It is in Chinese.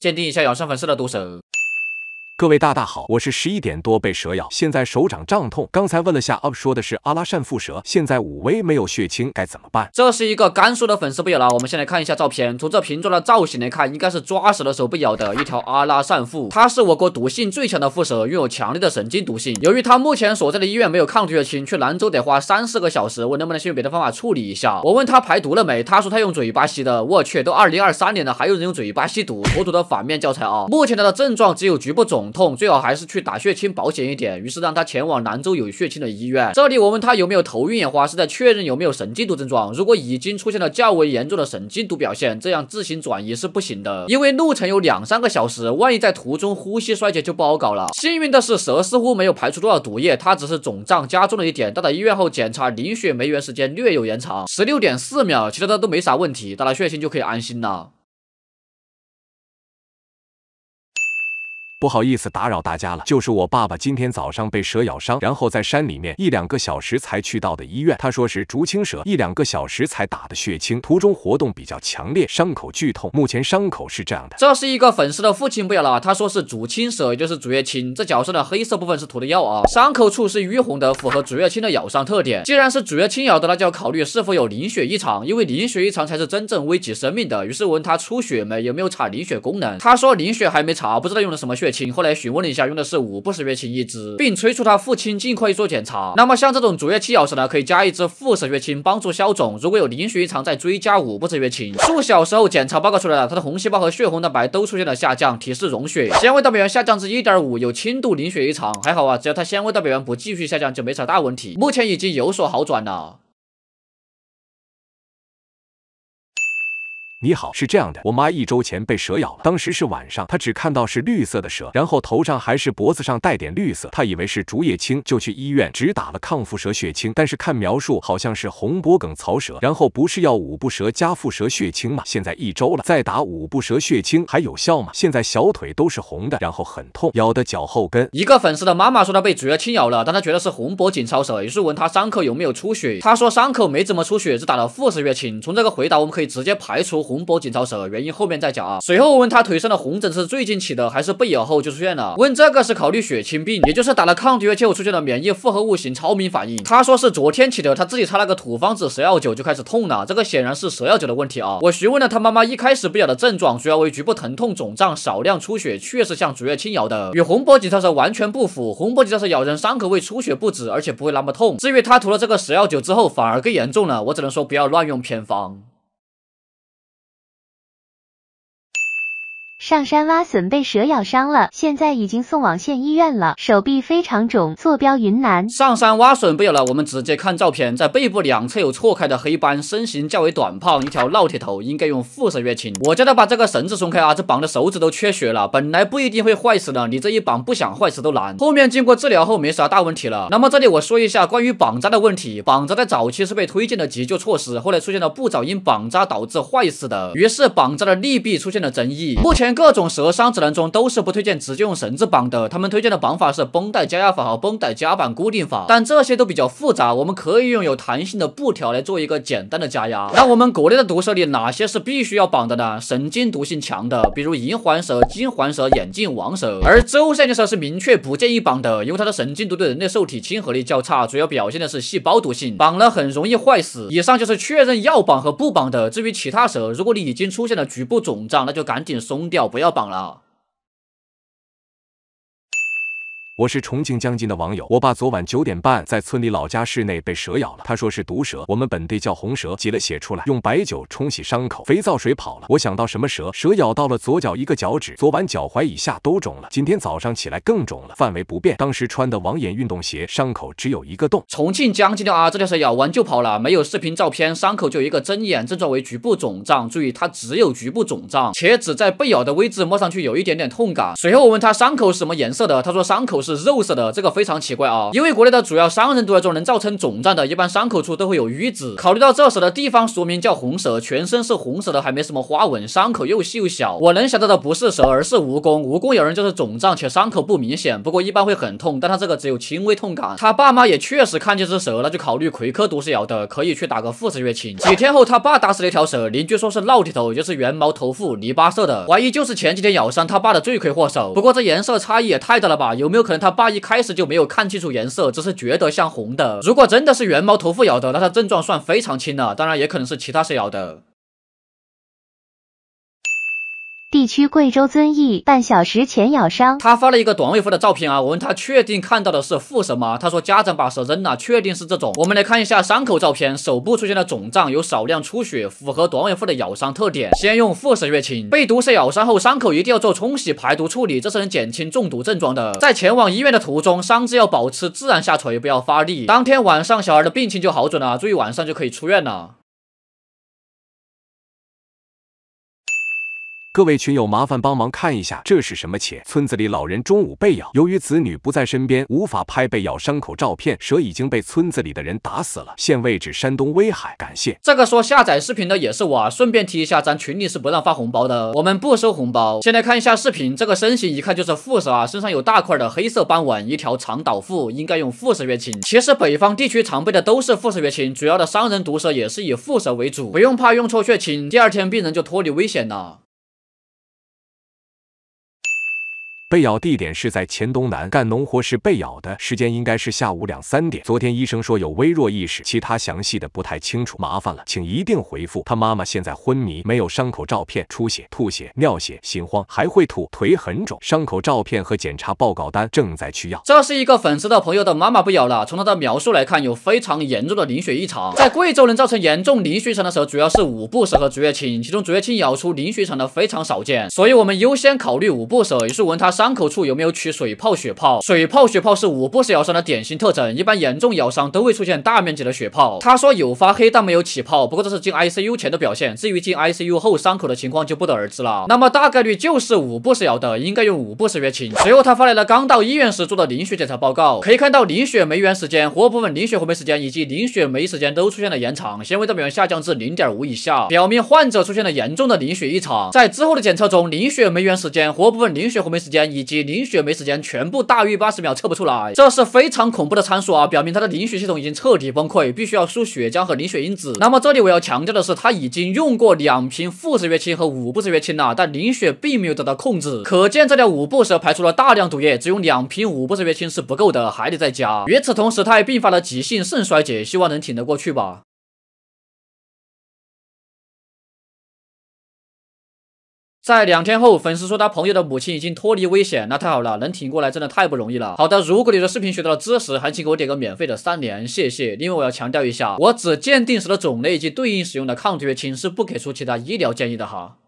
鉴定一下姚上粉丝的毒手。各位大大好，我是十一点多被蛇咬，现在手掌胀痛。刚才问了下 up，说的是阿拉善蝮蛇，现在武威没有血清，该怎么办？这是一个甘肃的粉丝不咬了，我们先来看一下照片。从这瓶装的造型来看，应该是抓蛇的时候被咬的，一条阿拉善蝮。它是我国毒性最强的蝮蛇，拥有强烈的神经毒性。由于它目前所在的医院没有抗毒血清，去兰州得花三四个小时。我能不能先用别的方法处理一下？我问他排毒了没，他说他用嘴巴吸的。我去，都二零二三年了，还有人用嘴巴吸毒，妥妥的反面教材啊！目前他的症状只有局部肿。痛最好还是去打血清保险一点，于是让他前往兰州有血清的医院。这里我问他有没有头晕眼花，是在确认有没有神经毒症状。如果已经出现了较为严重的神经毒表现，这样自行转移是不行的，因为路程有两三个小时，万一在途中呼吸衰竭就不好搞了。幸运的是蛇似乎没有排出多少毒液，它只是肿胀加重了一点。到达医院后检查凝血酶原时间略有延长，十六点四秒，其他的都没啥问题，打了血清就可以安心了。不好意思打扰大家了，就是我爸爸今天早上被蛇咬伤，然后在山里面一两个小时才去到的医院。他说是竹青蛇，一两个小时才打的血清，途中活动比较强烈，伤口剧痛。目前伤口是这样的。这是一个粉丝的父亲不咬了啊，他说是竹青蛇，也就是竹叶青。这脚上的黑色部分是涂的药啊，伤口处是淤红的，符合竹叶青的咬伤特点。既然是竹叶青咬的，那就要考虑是否有凝血异常，因为凝血异常才是真正危及生命的。于是我问他出血没，有没有查凝血功能？他说凝血还没查，不知道用的什么血。清，后来询问了一下，用的是五步式血清一支，并催促他父亲尽快做检查。那么像这种足月期小时呢，可以加一支副式血清帮助消肿。如果有凝血异常，再追加五步式血清。数小时后，检查报告出来了，他的红细胞和血红蛋白都出现了下降，提示溶血。纤维蛋白原下降至一点五，有轻度凝血异常，还好啊，只要他纤维蛋白原不继续下降，就没啥大问题。目前已经有所好转了。你好，是这样的，我妈一周前被蛇咬了，当时是晚上，她只看到是绿色的蛇，然后头上还是脖子上带点绿色，她以为是竹叶青，就去医院只打了抗腹蛇血清，但是看描述好像是红脖梗草蛇，然后不是要五步蛇加腹蛇血清吗？现在一周了，再打五步蛇血清还有效吗？现在小腿都是红的，然后很痛，咬的脚后跟。一个粉丝的妈妈说她被竹叶青咬了，但她觉得是红脖颈草蛇，于是问她伤口有没有出血，她说伤口没怎么出血，只打了腹蛇血清。从这个回答我们可以直接排除。红脖锦蛇蛇，原因后面再讲啊。随后问他腿上的红疹是最近起的，还是被咬后就出现了？问这个是考虑血清病，也就是打了抗体药清后出现了免疫复合物型超敏反应。他说是昨天起的，他自己擦了个土方子蛇药酒就开始痛了。这个显然是蛇药酒的问题啊！我询问了他妈妈一开始被咬的症状，主要为局部疼痛、肿胀、少量出血，确实像竹叶青咬的，与红脖锦蛇蛇完全不符。红脖锦蛇蛇咬人伤口会出血不止，而且不会那么痛。至于他涂了这个蛇药酒之后反而更严重了，我只能说不要乱用偏方。上山挖笋被蛇咬伤了，现在已经送往县医院了，手臂非常肿。坐标云南。上山挖笋被咬了，我们直接看照片，在背部两侧有错开的黑斑，身形较为短胖，一条烙铁头，应该用蝮蛇跃青。我叫他把这个绳子松开啊，这绑的手指都缺血了，本来不一定会坏死的，你这一绑不想坏死都难。后面经过治疗后没啥大问题了。那么这里我说一下关于绑扎的问题，绑扎在早期是被推荐的急救措施，后来出现了不早因绑扎导致坏死的，于是绑扎的利弊出现了争议。目前。各种蛇伤指南中都是不推荐直接用绳子绑的，他们推荐的绑法是绷带加压法和绷带夹板固定法，但这些都比较复杂，我们可以用有弹性的布条来做一个简单的加压。那我们国内的毒蛇里哪些是必须要绑的呢？神经毒性强的，比如银环蛇、金环蛇、眼镜王蛇，而周线的蛇是明确不建议绑的，因为它的神经毒对人类受体亲和力较差，主要表现的是细胞毒性，绑了很容易坏死。以上就是确认要绑和不绑的，至于其他蛇，如果你已经出现了局部肿胀，那就赶紧松掉。不要绑了。我是重庆江津的网友，我爸昨晚九点半在村里老家室内被蛇咬了，他说是毒蛇，我们本地叫红蛇，挤了血出来，用白酒冲洗伤口，肥皂水跑了。我想到什么蛇？蛇咬到了左脚一个脚趾，昨晚脚踝以下都肿了，今天早上起来更肿了，范围不变。当时穿的网眼运动鞋，伤口只有一个洞。重庆江津的啊，这条蛇咬完就跑了，没有视频照片，伤口就一个针眼，症状为局部肿胀，注意它只有局部肿胀，且只在被咬的位置摸上去有一点点痛感。随后我问他伤口是什么颜色的，他说伤口是。是肉色的，这个非常奇怪啊！因为国内的主要伤人毒蛇中，能造成肿胀的，一般伤口处都会有淤紫。考虑到这时的地方俗名叫红蛇，全身是红色的，还没什么花纹，伤口又细又小，我能想到的不是蛇，而是蜈蚣。蜈蚣咬人就是肿胀且伤口不明显，不过一般会很痛，但它这个只有轻微痛感。他爸妈也确实看见是蛇，那就考虑葵科毒蛇咬的，可以去打个副蛇月清。几天后，他爸打死了一条蛇，邻居说是烙铁头，就是圆毛头腹，泥巴色的，怀疑就是前几天咬伤他爸的罪魁祸首。不过这颜色差异也太大了吧？有没有可能？他爸一开始就没有看清楚颜色，只是觉得像红的。如果真的是原猫头腹咬的，那他症状算非常轻了。当然，也可能是其他谁咬的。地区贵州遵义半小时前咬伤，他发了一个短尾蝮的照片啊。我问他确定看到的是副蛇吗？他说家长把手扔了，确定是这种。我们来看一下伤口照片，手部出现了肿胀，有少量出血，符合短尾蝮的咬伤特点。先用副蛇愈清。被毒蛇咬伤后，伤口一定要做冲洗排毒处理，这是能减轻中毒症状的。在前往医院的途中，伤肢要保持自然下垂，不要发力。当天晚上，小孩的病情就好转了，注意晚上就可以出院了。各位群友，麻烦帮忙看一下这是什么钱？村子里老人中午被咬，由于子女不在身边，无法拍被咬伤口照片，蛇已经被村子里的人打死了。现位置山东威海，感谢。这个说下载视频的也是我，啊。顺便提一下，咱群里是不让发红包的，我们不收红包。先来看一下视频，这个身形一看就是副蛇啊，身上有大块的黑色斑纹，一条长倒腹，应该用副蛇血清。其实北方地区常备的都是副蛇血清，主要的伤人毒蛇也是以副蛇为主，不用怕用错血清，第二天病人就脱离危险了。被咬地点是在黔东南，干农活时被咬的，时间应该是下午两三点。昨天医生说有微弱意识，其他详细的不太清楚，麻烦了，请一定回复。他妈妈现在昏迷，没有伤口照片，出血、吐血、尿血、心慌，还会吐，腿很肿，伤口照片和检查报告单正在取药。这是一个粉丝的朋友的妈妈被咬了，从他的描述来看，有非常严重的凝血异常，在贵州能造成严重凝血异常的时候，主要是五步蛇和竹叶青，其中竹叶青咬出凝血常的非常少见，所以我们优先考虑五步蛇，也是问他。伤口处有没有取水泡、血泡？水泡、血泡是五步式咬伤的典型特征，一般严重咬伤都会出现大面积的血泡。他说有发黑，但没有起泡。不过这是进 ICU 前的表现，至于进 ICU 后伤口的情况就不得而知了。那么大概率就是五步式咬的，应该用五步式药清。随后他发来了刚到医院时做的凝血检查报告，可以看到凝血酶原时间、活部分凝血活酶时间以及凝血酶时间都出现了延长，纤维蛋白原下降至零点五以下，表明患者出现了严重的凝血异常。在之后的检测中，凝血酶原时间、活部分凝血活酶时间。以及凝血没时间，全部大于八十秒测不出来，这是非常恐怖的参数啊！表明他的凝血系统已经彻底崩溃，必须要输血浆和凝血因子。那么这里我要强调的是，他已经用过两瓶负式血清和五步式血清了，但凝血并没有得到控制，可见这条五步蛇排出了大量毒液，只有两瓶五步式血清是不够的，还得再加。与此同时，他还并发了急性肾衰竭，希望能挺得过去吧。在两天后，粉丝说他朋友的母亲已经脱离危险，那太好了，能挺过来真的太不容易了。好的，如果你的视频学到了知识，还请给我点个免费的三连，谢谢。因为我要强调一下，我只鉴定时的种类以及对应使用的抗血清，是不给出其他医疗建议的哈。